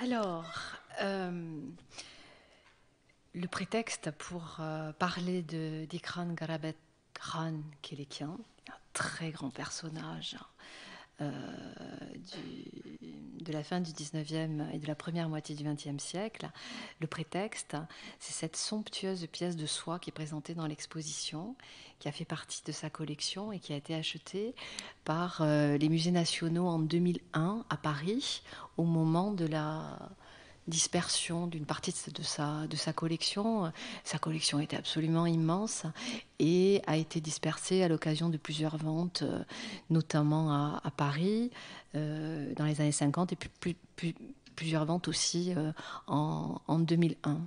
Alors, euh, le prétexte pour euh, parler de d'Ikran Garabet Khan Kelekian, un très grand personnage, hein, euh, de la fin du 19e et de la première moitié du 20e siècle. Le prétexte, c'est cette somptueuse pièce de soie qui est présentée dans l'exposition, qui a fait partie de sa collection et qui a été achetée par euh, les musées nationaux en 2001 à Paris au moment de la dispersion d'une partie de sa, de sa collection. Sa collection était absolument immense et a été dispersée à l'occasion de plusieurs ventes, euh, notamment à, Paris euh, dans les années 50 et puis, plusieurs ventes aussi euh, en 2001.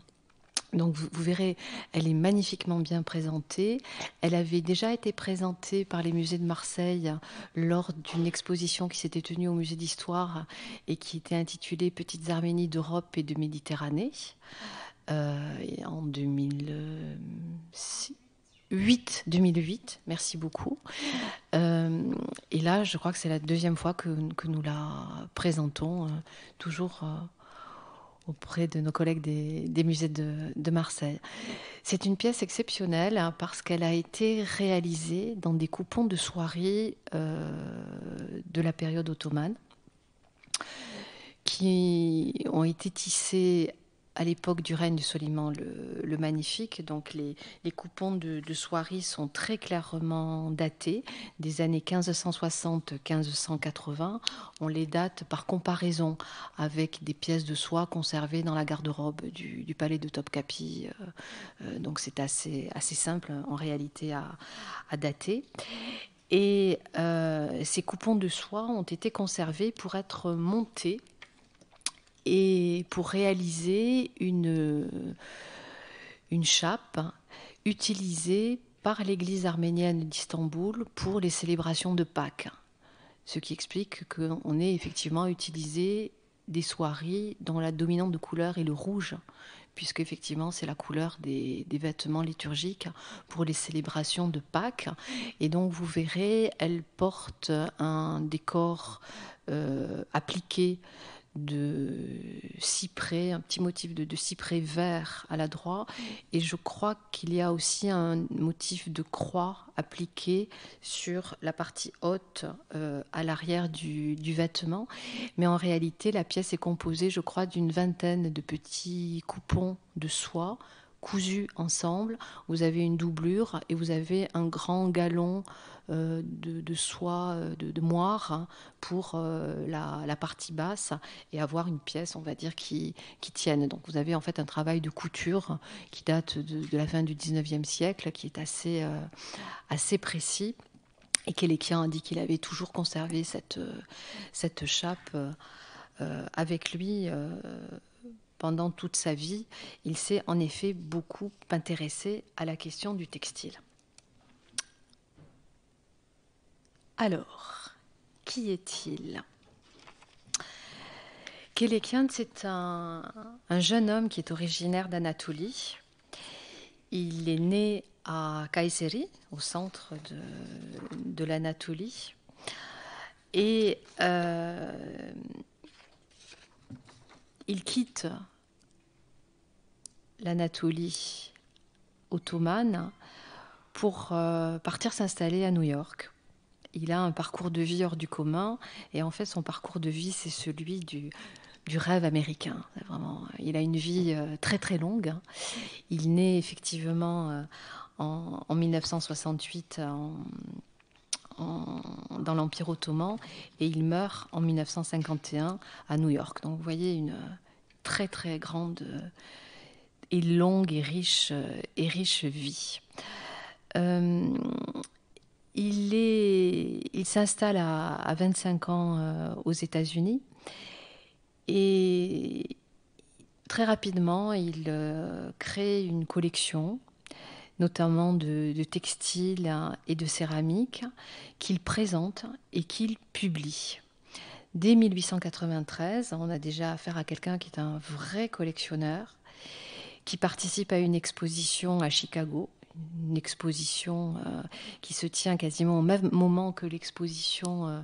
Donc vous, verrez, elle est magnifiquement bien présentée. Elle avait déjà été présentée par les musées de Marseille lors d'une exposition qui s'était tenue au musée d'histoire et qui était intitulée Petites Arménies d'Europe et de Méditerranée euh, en 2008, merci beaucoup. Euh, et là, je crois que c'est la deuxième fois que, nous la présentons, euh, toujours auprès de nos collègues des, musées de, Marseille. C'est une pièce exceptionnelle hein, parce qu'elle a été réalisée dans des coupons de soirée euh, de la période ottomane qui ont été tissés à l'époque du règne de Soliman le, Magnifique. Donc les, coupons de, de soierie sont très clairement datés des années 1560-1580. On les date par comparaison avec des pièces de soie conservées dans la garde-robe du, palais de Topkapi. Euh, euh, donc c'est assez, simple en réalité à, dater. Et euh, ces coupons de soie ont été conservés pour être montés et pour réaliser une, une chape utilisée par l'église arménienne d'Istanbul pour les célébrations de Pâques. Ce qui explique qu'on ait effectivement utilisé des soieries dont la dominante de couleur est le rouge, puisque effectivement c'est la couleur des, vêtements liturgiques pour les célébrations de Pâques. Et donc vous verrez, elle porte un décor euh, appliqué de cyprès, un petit motif de, cyprès vert à la droite. Mm. Et je crois qu'il y a aussi un motif de croix appliqué sur la partie haute euh, à l'arrière du, vêtement. Mais en réalité, la pièce est composée, je crois, d'une vingtaine de petits coupons de soie cousu ensemble. Vous avez une doublure et vous avez un grand galon euh, de, soie, euh, de, moire hein, pour euh, la, partie basse et avoir une pièce, on va dire, qui, qui, tienne. Donc vous avez en fait un travail de couture qui date de, la fin du 19e siècle, qui est assez, assez précis. Et kélekian a dit qu'il avait toujours conservé cette, cette chape avec lui pendant toute sa vie, il s'est en effet beaucoup intéressé à la question du textile. Alors, qui est-il Kelekian, c'est un, jeune homme qui est originaire d'Anatolie. Il est né à Kayseri, au centre de, l'Anatolie. Et euh, il quitte l'Anatolie ottomane pour euh, partir s'installer à New York. Il a un parcours de vie hors du commun et en fait son parcours de vie c'est celui du, du rêve américain. Vraiment, il a une vie euh, très très longue. Il naît effectivement euh, en, 1968 en, dans l'Empire ottoman et il meurt en 1951 à New York. Donc vous voyez une très très grande et longue et riche, et riche vie. Euh, il, est, il s'installe à, 25 ans euh, aux États-Unis et très rapidement, il euh, crée une collection notamment de, textiles et de céramiques, qu'il présente et qu'il publie. Dès 1893, on a déjà affaire à quelqu'un qui est un vrai collectionneur qui participe à une exposition à Chicago, une exposition euh, qui se tient quasiment au même moment que l'exposition euh,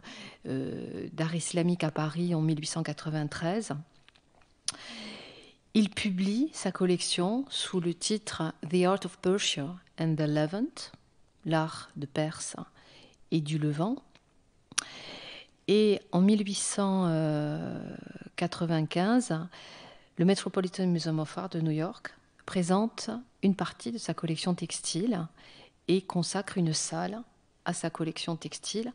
euh, d'art islamique à Paris en 1893. Il publie sa collection sous le titre The Art of Persia and the Levant, l'art de Perse et du Levant. Et en 1895, le Metropolitan Museum of Art de New York présente une partie de sa collection textile et consacre une salle à sa collection textile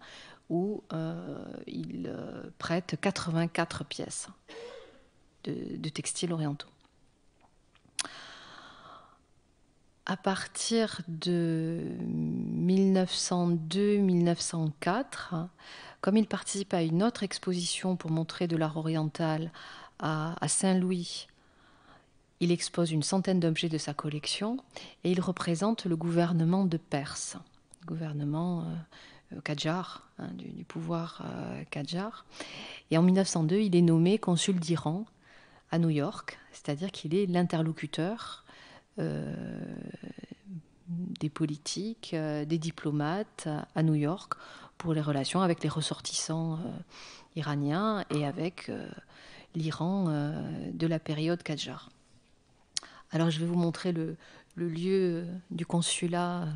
où euh, il euh, prête 84 pièces de, de, textiles orientaux. À partir de 1902-1904, comme il participe à une autre exposition pour montrer de l'art oriental à, Saint-Louis. Il expose une centaine d'objets de sa collection et il représente le gouvernement de Perse, le gouvernement euh, euh, hein, du, pouvoir Qajar. Euh, et en 1902, il est nommé consul d'Iran à New York, c'est-à-dire qu'il est l'interlocuteur des politiques, des diplomates à New York pour les relations avec les ressortissants iraniens et avec l'Iran euh, de la période Qajar. Alors je vais vous montrer le, lieu euh, du consulat euh,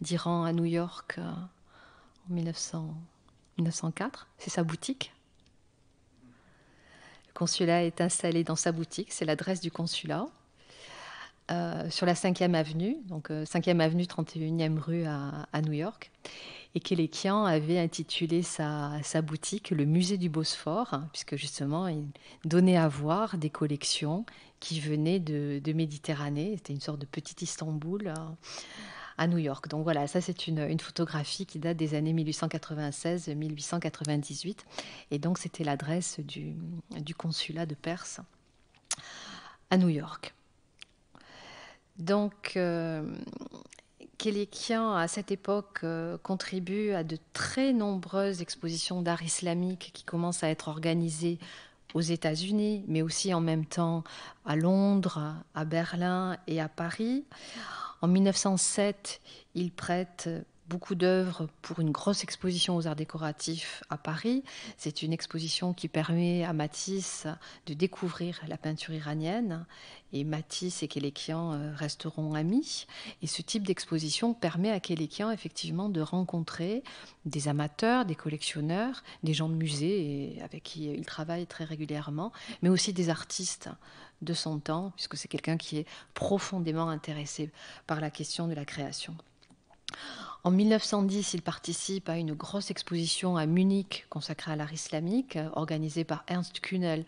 d'Iran à New York en 1904. C'est sa boutique. Le consulat est installé dans sa boutique, c'est l'adresse du consulat. sur la 5e avenue, donc 5e avenue, 31e rue à, à New York et Kélékian avait intitulé sa, boutique le musée du Bosphore, hein, puisque justement il donnait à voir des collections qui venaient de, Méditerranée, c'était une sorte de petit Istanbul hein, à New York. Donc voilà, ça c'est une, photographie qui date des années 1896-1898. Et donc c'était l'adresse du, consulat de Perse à New York. Donc euh, Kellekian, à cette époque, euh, contribue à de très nombreuses expositions d'art islamique qui commencent à être organisées aux États-Unis, mais aussi en même temps à Londres, à Berlin et à Paris. En 1907, il prête beaucoup d'œuvres pour une grosse exposition aux arts décoratifs à Paris. C'est une exposition qui permet à Matisse de découvrir la peinture iranienne et Matisse et Kélékian euh, resteront amis. Et ce type d'exposition permet à Kélékian effectivement de rencontrer des amateurs, des collectionneurs, des gens de musée avec qui il travaille très régulièrement, mais aussi des artistes de son temps, puisque c'est quelqu'un qui est profondément intéressé par la question de la création. En 1910, il participe à une grosse exposition à Munich consacrée à l'art islamique, organisée par Ernst Kühnel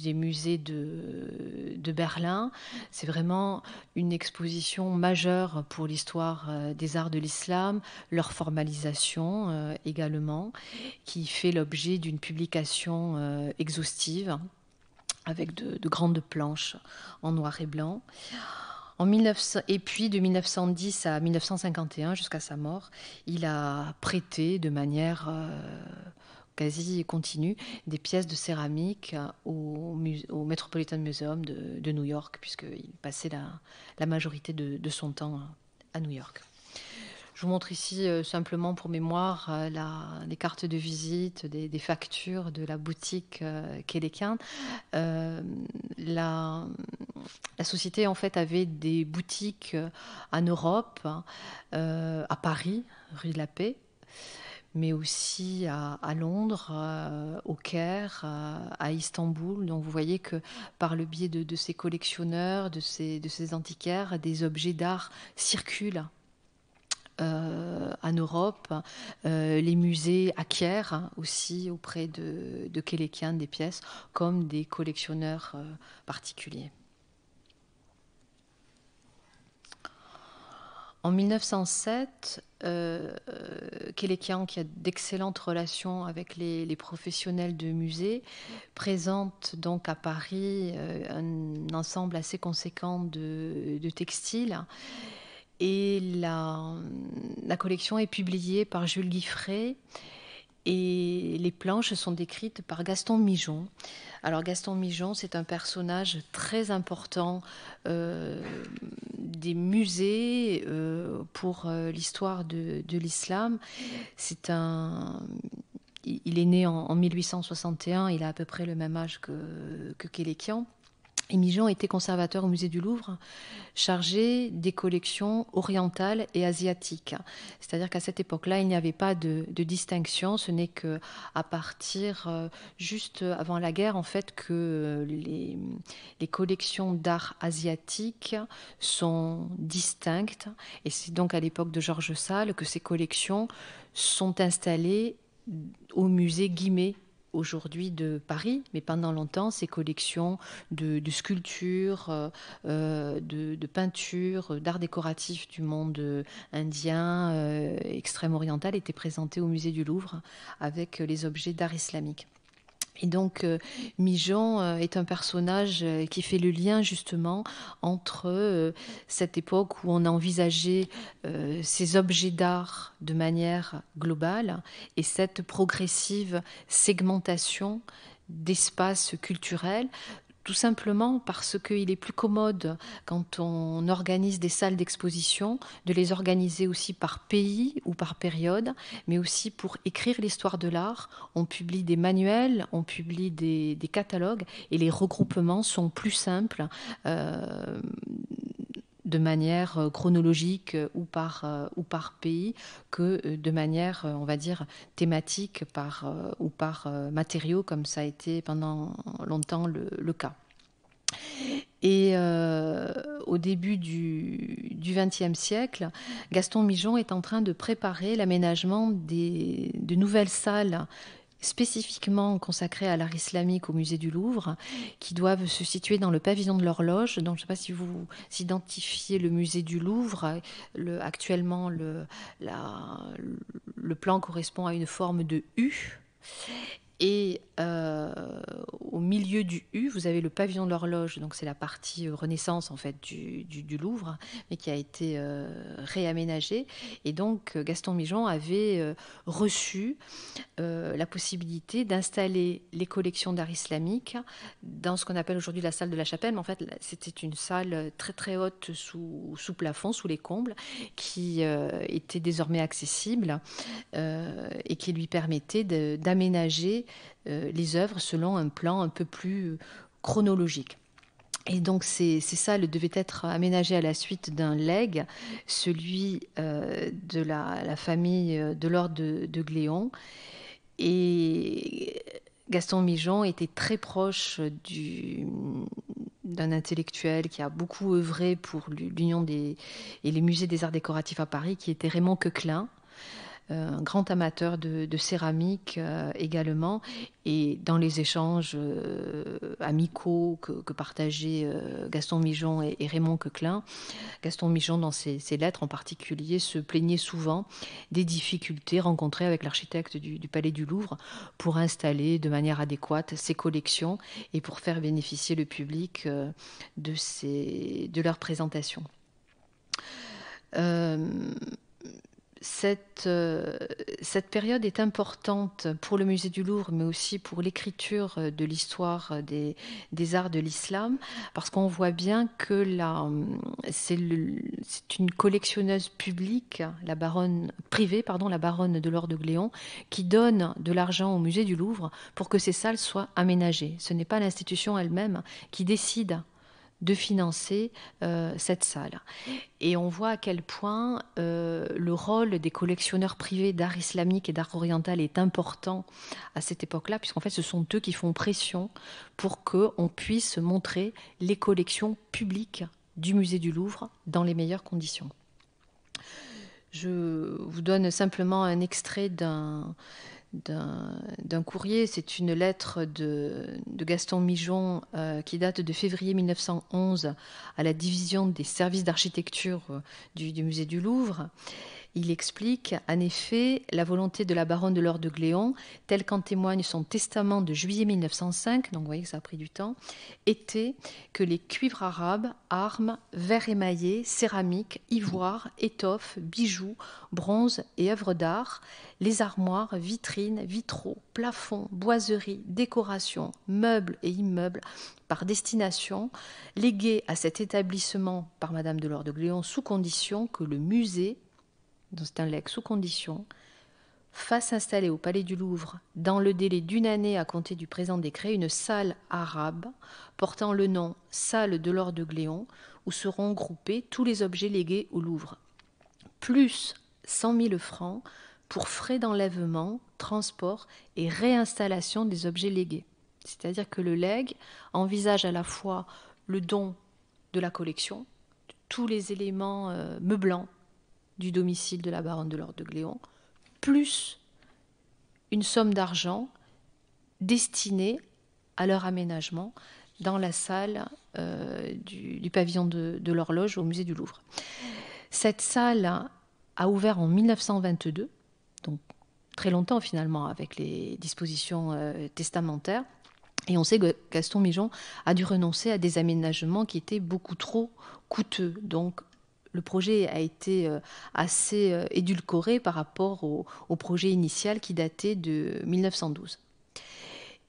des musées de, Berlin. C'est vraiment une exposition majeure pour l'histoire euh, des arts de l'islam, leur formalisation euh, également, qui fait l'objet d'une publication euh, exhaustive avec de grandes planches en noir et blanc. 1900, et puis de 1910 à 1951, jusqu'à sa mort, il a prêté de manière euh, quasi continue des pièces de céramique au, Metropolitan Museum de, New York, puisqu'il passait la, majorité de, de, son temps à New York. Je vous montre ici euh, simplement pour mémoire euh, les cartes de visite, des, factures de la boutique euh, Kélékin. La, société en fait avait des boutiques en Europe, à Paris, rue de la Paix mais aussi à, Londres, au Caire, à Istanbul. Donc vous voyez que par le biais de, ces collectionneurs, de ces, de ces antiquaires, des objets d'art circulent euh, en Europe. Euh, les musées acquièrent aussi auprès de, de des pièces comme des collectionneurs euh, particuliers. En 1907, euh, qui a d'excellentes relations avec les, professionnels de musée, présente donc à Paris un ensemble assez conséquent de, de textiles. Et la, collection est publiée par Jules Guiffret et les planches sont décrites par Gaston Mijon. Alors Gaston Mijon, c'est un personnage très important euh, des musées euh, pour euh, l'histoire de, l'islam. C'est un il est né en, 1861, il a à peu près le même âge que, que Émile était conservateur au musée du Louvre, chargé des collections orientales et asiatiques. C'est-à-dire qu'à cette époque-là, il n'y avait pas de, distinction. Ce n'est que à partir euh, juste avant la guerre, en fait, que euh, les, collections d'art asiatique sont distinctes. Et c'est donc à l'époque de Georges Salles que ces collections sont installées au musée Guimet aujourd'hui de Paris, mais pendant longtemps, ces collections de, sculptures, euh, euh, de, peintures, euh, d'art décoratif du monde indien, extrême oriental, étaient présentées au musée du Louvre avec les objets d'art islamique. Et donc, euh, Mijon euh, est un personnage euh, qui fait le lien justement entre cette époque où on a envisagé ces objets d'art de manière globale et cette progressive segmentation d'espaces culturels tout simplement parce qu'il est plus commode quand on organise des salles d'exposition de les organiser aussi par pays ou par période, mais aussi pour écrire l'histoire de l'art. On publie des manuels, on publie des, catalogues et les regroupements sont plus simples. Euh, de manière euh, chronologique euh, ou par, euh, ou par pays que de manière, on va dire, thématique par, ou par matériaux, comme ça a été pendant longtemps le, cas. Et au début du XXe siècle, Gaston Mijon est en train de préparer l'aménagement de nouvelles salles spécifiquement consacrés à l'art islamique au musée du Louvre, qui doivent se situer dans le pavillon de l'horloge. Donc, je ne sais pas si vous identifiez le musée du Louvre. actuellement, le, le plan correspond à une forme de U. Et euh, au milieu du U, vous avez le pavillon de l'horloge, donc c'est la partie euh, renaissance en fait du, Louvre, hein, mais qui a été euh, réaménagée. Et donc Gaston Mijon avait reçu la possibilité d'installer les collections d'art islamique dans ce qu'on appelle aujourd'hui la salle de la chapelle. Mais en fait, c'était une salle très très haute sous plafond, sous les combles, qui était désormais accessible et qui lui permettait d'aménager euh, les œuvres selon un plan un peu plus euh, chronologique. Et donc ces salles devaient être aménagées à la suite d'un legs, celui euh, de la, famille de l'ordre de, Gléon. Et Gaston Mijon était très proche d'un intellectuel qui a beaucoup œuvré pour l'Union des et les musées des arts décoratifs à Paris, qui était Raymond Queclin euh, un grand amateur de, céramique euh, également. Et dans les échanges euh, amicaux que, partageaient Gaston Mijon et, Raymond Queclin, Gaston Mijon, dans ses, lettres en particulier, se plaignait souvent des difficultés rencontrées avec l'architecte du, Palais du Louvre pour installer de manière adéquate ses collections et pour faire bénéficier le public de, de leurs présentations. Euh, cette, période est importante pour le musée du Louvre, mais aussi pour l'écriture de l'histoire des, arts de l'islam, parce qu'on voit bien que c'est une collectionneuse publique, la baronne privée, pardon, la baronne de l'Or de Gléon, qui donne de l'argent au musée du Louvre pour que ces salles soient aménagées. Ce n'est pas l'institution elle-même qui décide de financer euh, cette salle. Et on voit à quel point euh, le rôle des collectionneurs privés d'art islamique et d'art oriental est important à cette époque-là, puisqu'en fait ce sont eux qui font pression pour qu'on puisse montrer les collections publiques du musée du Louvre dans les meilleures conditions. Je vous donne simplement un extrait d'un d'un courrier. C'est une lettre de, Gaston Mijon euh, qui date de février 1911 à la division des services d'architecture euh, du, musée du Louvre. Il explique, en effet, la volonté de la baronne de l'Or de Gléon, telle qu'en témoigne son testament de juillet 1905, donc vous voyez que ça a pris du temps, était que les cuivres arabes, armes, verres émaillés, céramiques, ivoire, étoffes, bijoux, bronze et œuvres d'art, les armoires, vitrines, vitraux, plafonds, boiseries, décorations, meubles et immeubles par destination, légués à cet établissement par Madame de l'Or de Gléon sous condition que le musée c'est un legs sous condition, fasse installer au Palais du Louvre, dans le délai d'une année à compter du présent décret, une salle arabe portant le nom Salle de l'Or de Gléon, où seront groupés tous les objets légués au Louvre, plus 100 000 francs pour frais d'enlèvement, transport et réinstallation des objets légués. C'est-à-dire que le leg envisage à la fois le don de la collection, tous les éléments euh, meublants du domicile de la baronne de l'Ordre de Gléon, plus une somme d'argent destinée à leur aménagement dans la salle euh, du, pavillon de, l'horloge au musée du Louvre. Cette salle a ouvert en 1922, donc très longtemps finalement avec les dispositions euh, testamentaires. Et on sait que Gaston Mijon a dû renoncer à des aménagements qui étaient beaucoup trop coûteux. Donc le projet a été euh, assez euh, édulcoré par rapport au, projet initial qui datait de 1912.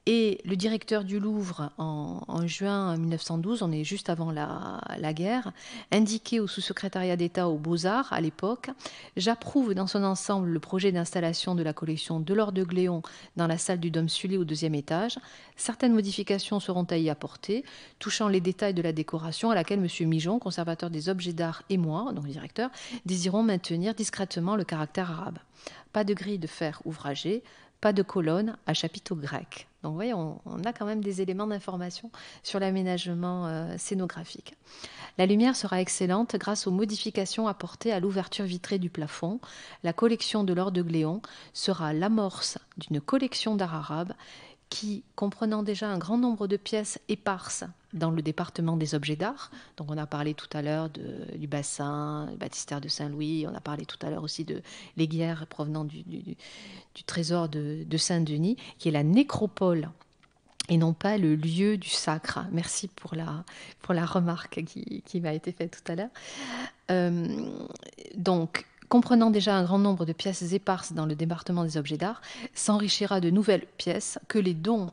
Et le directeur du Louvre, en, juin 1912, on est juste avant la, guerre, indiquait au sous-secrétariat d'État aux Beaux-Arts à l'époque J'approuve dans son ensemble le projet d'installation de la collection Delors de Gléon dans la salle du Dôme Sully au deuxième étage. Certaines modifications seront à y apporter, touchant les détails de la décoration à laquelle M. Mijon, conservateur des objets d'art, et moi, donc le directeur, désirons maintenir discrètement le caractère arabe. Pas de grille de fer ouvragée, pas de colonne à chapiteaux grecs. Donc vous voyez, on, a quand même des éléments d'information sur l'aménagement euh, scénographique. La lumière sera excellente grâce aux modifications apportées à l'ouverture vitrée du plafond. La collection de l'or de Gléon sera l'amorce d'une collection d'art arabe qui, comprenant déjà un grand nombre de pièces éparses dans le département des objets d'art, donc on a parlé tout à l'heure du bassin, le baptistère de Saint-Louis, on a parlé tout à l'heure aussi de guerres provenant du, trésor de, Saint-Denis, qui est la nécropole et non pas le lieu du sacre. Merci pour la, pour la remarque qui, qui m'a été faite tout à l'heure. Euh, donc, comprenant déjà un grand nombre de pièces éparses dans le département des objets d'art, s'enrichira de nouvelles pièces que les dons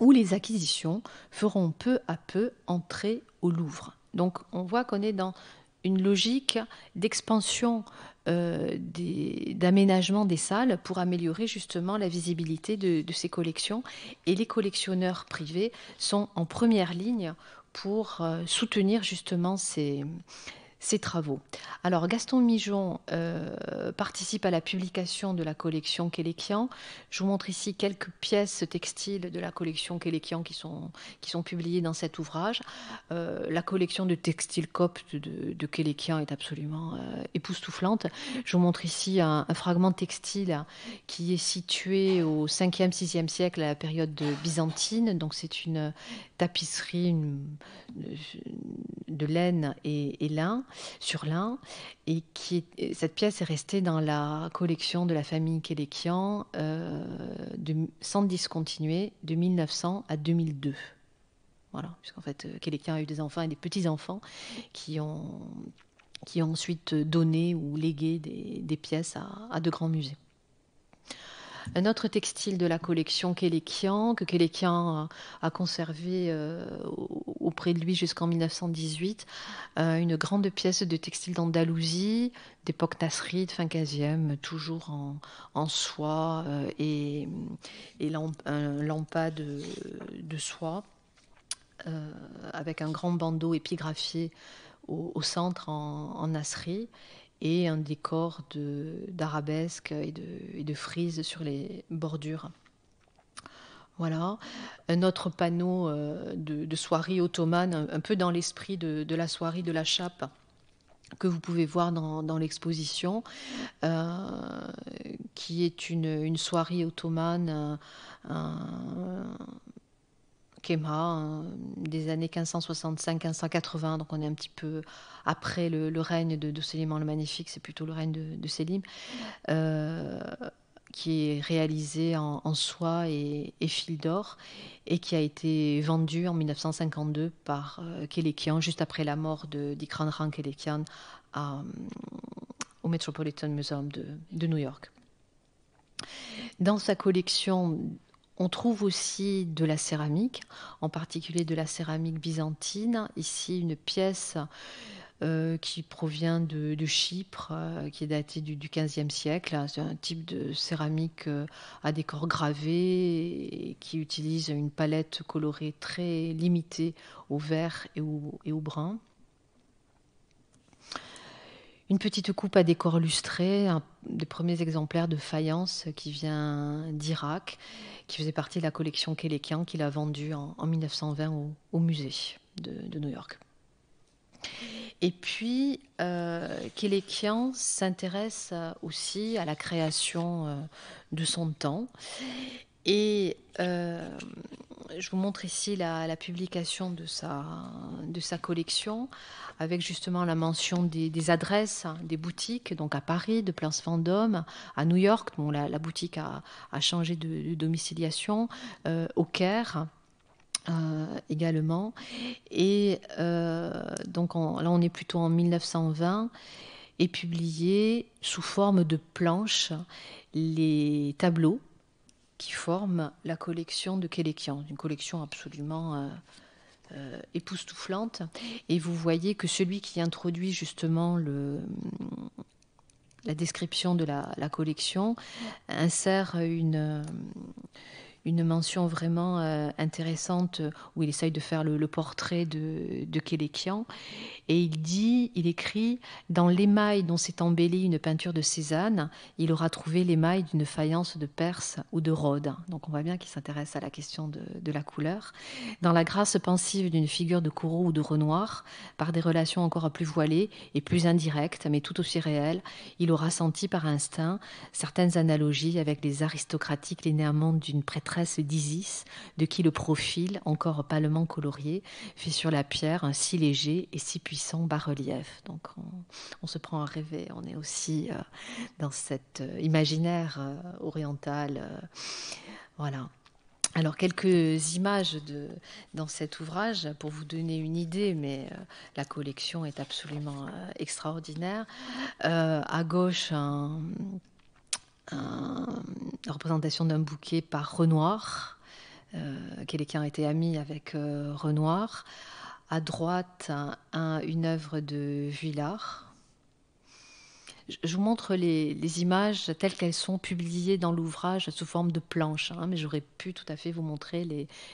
ou les acquisitions feront peu à peu entrer au Louvre. Donc on voit qu'on est dans une logique d'expansion euh, d'aménagement des salles pour améliorer justement la visibilité de, ces collections. Et les collectionneurs privés sont en première ligne pour euh, soutenir justement ces, ses travaux. Alors Gaston Mijon euh, participe à la publication de la collection Kélékian. Je vous montre ici quelques pièces textiles de la collection Kélékian qui sont, qui sont publiées dans cet ouvrage. Euh, la collection de textiles coptes de, de Kélékian est absolument euh, époustouflante. Je vous montre ici un, un fragment textile qui est situé au 5e, 6e siècle à la période byzantine. Donc c'est une tapisserie de laine et, lin, sur lin, et qui cette pièce est restée dans la collection de la famille Kélékian euh, sans discontinuer de 1900 à 2002. Voilà, puisqu'en fait, euh, Kélékian a eu des enfants et des petits-enfants qui ont, qui ont ensuite donné ou légué des, pièces à de grands musées un autre textile de la collection Kélékian, que Kélékian a conservé euh, auprès de lui jusqu'en 1918, euh, une grande pièce de textile d'Andalousie, d'époque Nasride, fin 15e, toujours en, en soie euh, et, et un de, soie, avec un grand bandeau épigraphié au, centre en, en et un décor d'arabesques et de, et de frises sur les bordures. Voilà. Un autre panneau euh, de, de soirée ottomane, un, peu dans l'esprit de, la soirée de la chape que vous pouvez voir dans, l'exposition, euh, qui est une, une soirée ottomane, Kema, hein, des années 1565-1580, donc on est un petit peu après le, règne de, de le Magnifique, c'est plutôt le règne de, de euh, qui est réalisé en, soie et, fil d'or, et qui a été vendu en 1952 par euh, Kelekian, juste après la mort d'Ikran Ran au Metropolitan Museum de New York. Dans sa collection on trouve aussi de la céramique, en particulier de la céramique byzantine. Ici, une pièce euh, qui provient de, Chypre, euh, qui est datée du, XVe siècle. C'est un type de céramique euh, à décor gravé qui utilise une palette colorée très limitée au vert et et au brun. Une petite coupe à décor lustré, un des premiers exemplaires de faïence qui vient d'Irak, qui faisait partie de la collection Kélékian qu'il a vendue en, 1920 au, musée de, New York. Et puis, euh, s'intéresse aussi à la création euh, de son temps et euh, je vous montre ici la, publication de sa, de sa collection, avec justement la mention des, adresses, hein, des boutiques, donc à Paris, de Place Vendôme, à New York, la, boutique a, changé de, domiciliation, euh, au Caire. Euh, également. Et donc là, on est plutôt en 1920 et publié sous forme de planches les tableaux qui forme la collection de Kélékian, une collection absolument euh, euh, époustouflante. Et vous voyez que celui qui introduit justement la description de la collection insère une, une mention vraiment euh, intéressante euh, où il essaye de faire le, portrait de, de Kélékian. Et il dit, il écrit Dans l'émail dont s'est embellie une peinture de Cézanne, il aura trouvé l'émail d'une faïence de Perse ou de Rhodes. Donc on voit bien qu'il s'intéresse à la question de, la couleur. Dans la grâce pensive d'une figure de Corot ou de Renoir, par des relations encore plus voilées et plus indirectes, mais tout aussi réelles, il aura senti par instinct certaines analogies avec les aristocratiques linéaments d'une prêtresse d'Isis, de qui le profil, encore pâlement colorié, fait sur la pierre un si léger et si puissant bas-relief. Donc on, se prend à rêver, on est aussi euh, dans cet euh, imaginaire euh, oriental. voilà. Alors quelques images de, dans cet ouvrage pour vous donner une idée, mais la collection est absolument extraordinaire. à gauche, un, euh, représentation d'un bouquet par Renoir. Euh, Quelqu'un était ami avec euh, Renoir. À droite, une œuvre de Villard. Je, vous montre les, images telles qu'elles sont publiées dans l'ouvrage sous forme de planches, hein, mais j'aurais pu tout à fait vous montrer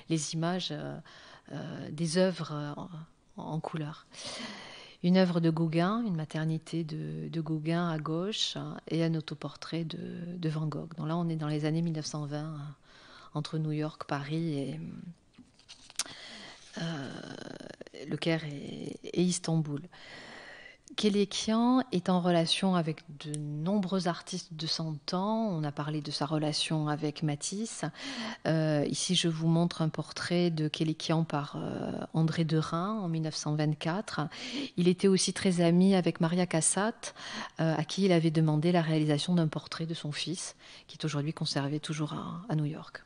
les, images euh, des œuvres en, en couleur une œuvre de Gauguin, une maternité de, Gauguin à gauche, hein, et un autoportrait de, Van Gogh. Donc là, on est dans les années 1920, hein, entre New York, Paris et euh, Le Caire et Istanbul. Kian est en relation avec de nombreux artistes de son temps. On a parlé de sa relation avec Matisse. Euh, ici, je vous montre un portrait de Kian par euh, André Derain en 1924. Il était aussi très ami avec Maria Cassatt, euh, à qui il avait demandé la réalisation d'un portrait de son fils, qui est aujourd'hui conservé toujours à New York.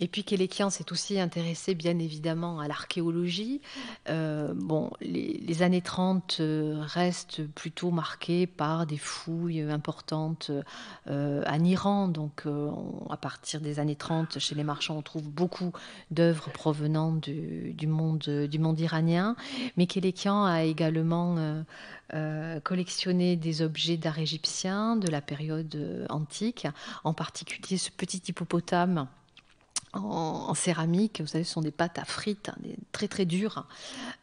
Et puis Kélékian s'est aussi intéressé bien évidemment à l'archéologie. Euh, bon, les, années 30 euh, restent plutôt marquées par des fouilles importantes euh, en Iran. Donc euh, à partir des années 30, chez les marchands, on trouve beaucoup d'œuvres provenant du, monde, du monde iranien. Mais Kélékian a également... collectionné des objets d'art égyptien de la période antique, en particulier ce petit hippopotame en, céramique. Vous savez, ce sont des pâtes à frites, hein, très très dures,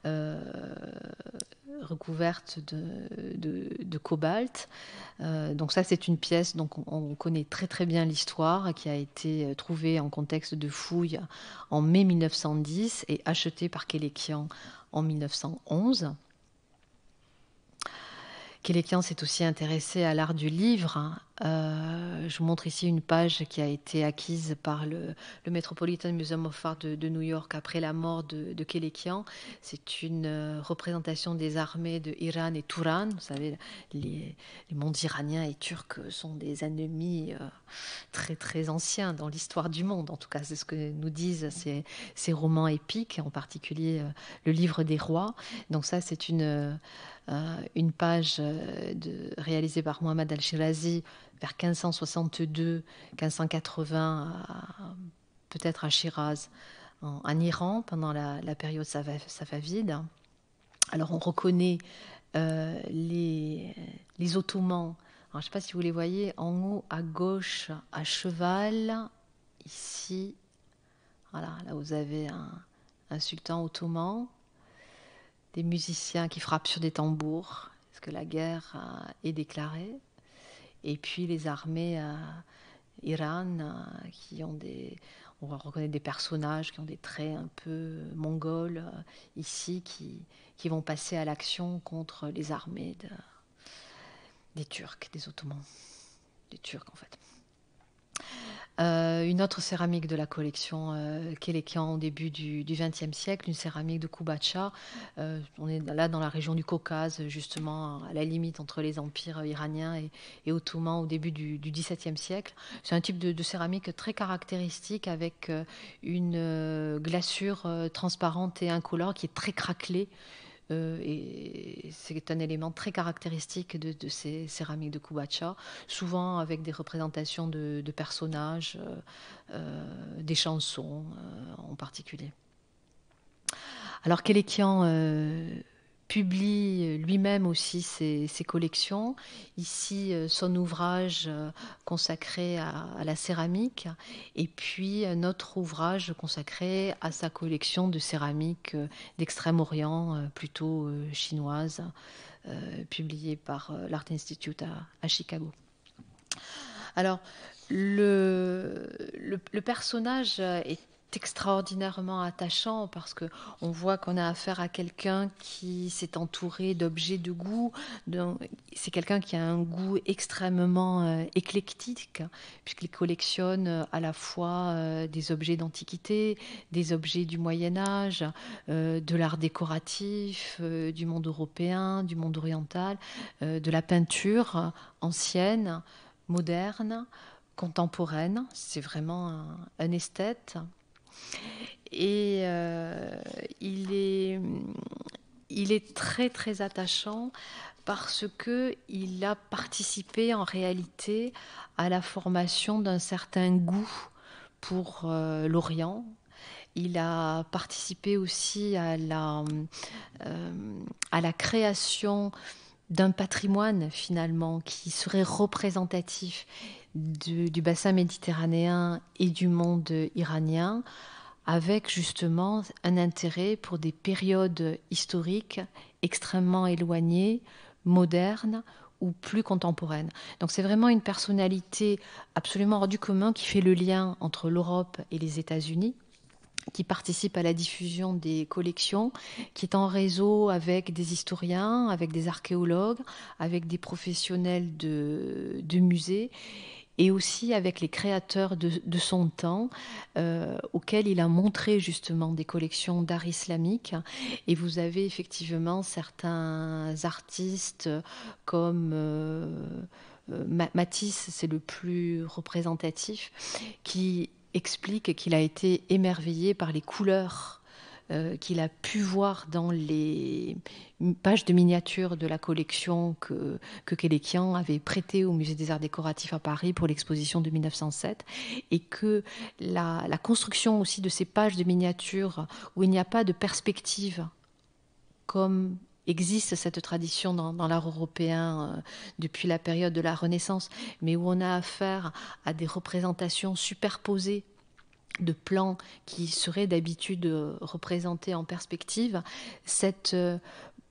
euh, recouvertes de, cobalt. Euh, donc ça, c'est une pièce dont on, connaît très très bien l'histoire, qui a été euh, trouvée en contexte de fouille en mai 1910 et achetée par Kélékian en 1911. Kélékian s'est aussi intéressé à l'art du livre hein, euh, je vous montre ici une page qui a été acquise par le, Metropolitan Museum of Art de, New York après la mort de, de Kelekian. C'est une euh, représentation des armées de Iran et Turan. Vous savez, les, mondes iraniens et turcs sont des ennemis euh, très très anciens dans l'histoire du monde. En tout cas, c'est ce que nous disent ces, romans épiques, en particulier le livre des rois. Donc ça, c'est une, une page de, réalisée par Mohamed Al-Shirazi vers 1562, 1580, peut-être à Shiraz, en, Iran, pendant la, période safavide. Alors on reconnaît euh, les, Ottomans. je ne sais pas si vous les voyez en haut à gauche, à cheval, ici. Voilà, là vous avez un, sultan ottoman, des musiciens qui frappent sur des tambours, parce que la guerre est déclarée et puis les armées Iran, qui ont des, on va reconnaître des personnages qui ont des traits un peu mongols euh, ici, qui, qui vont passer à l'action contre les armées des Turcs, des Ottomans, des Turcs en fait. Euh, une autre céramique de la collection euh, au début du XXe siècle, une céramique de Kubacha. Euh, on est là dans la région du Caucase, justement à la limite entre les empires iraniens et, ottomans au début du XVIIe siècle. C'est un type de, de, céramique très caractéristique avec euh, une glaçure transparente et incolore qui est très craquelée. Euh, et c'est un élément très caractéristique de, ces céramiques de Kubacha, souvent avec des représentations de, personnages, euh, euh, des chansons en particulier. Alors, quel est qui publie euh, lui-même aussi ses, collections. Ici, euh, son ouvrage euh, consacré à, la céramique et puis notre ouvrage consacré à sa collection de céramique d'Extrême-Orient, plutôt chinoise, publiée par l'Art Institute à, Chicago. Alors, le, le personnage est extraordinairement attachant parce que on voit qu'on a affaire à quelqu'un qui s'est entouré d'objets de goût. C'est quelqu'un qui a un goût extrêmement euh, éclectique hein, puisqu'il collectionne euh, à la fois euh, des objets d'antiquité, des objets du Moyen Âge, de l'art décoratif, du monde européen, du monde oriental, de la peinture ancienne, moderne contemporaine. C'est vraiment un, esthète et euh, il, est, mm, il est très très attachant parce que il a participé en réalité à la formation d'un certain goût pour euh, l'Orient. Il a participé aussi à la, euh, à la création d'un patrimoine finalement qui serait représentatif du, bassin méditerranéen et du monde iranien, avec justement un intérêt pour des périodes historiques extrêmement éloignées, modernes ou plus contemporaines. Donc c'est vraiment une personnalité absolument hors du commun qui fait le lien entre l'Europe et les États-Unis qui participe à la diffusion des collections, qui est en réseau avec des historiens, avec des archéologues, avec des professionnels de, de musées et aussi avec les créateurs de, son temps, euh, auxquels il a montré justement des collections d'art islamique. Et vous avez effectivement certains artistes comme... Euh, euh, Matisse, c'est le plus représentatif, qui explique qu'il a été émerveillé par les couleurs euh, qu'il a pu voir dans les pages de miniatures de la collection que, que avait prêté au Musée des Arts Décoratifs à Paris pour l'exposition de 1907, et que la, la construction aussi de ces pages de miniatures où il n'y a pas de perspective comme existe cette tradition dans, l'art européen euh, depuis la période de la Renaissance, mais où on a affaire à des représentations superposées de plans qui seraient d'habitude euh, représentés en perspective, cette euh,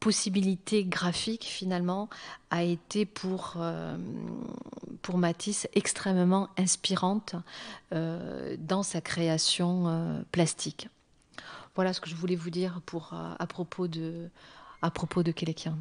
possibilité graphique finalement a été pour, pour Matisse extrêmement inspirante dans sa création plastique. Voilà ce que je voulais vous dire pour, à propos de, à propos de Kelekian.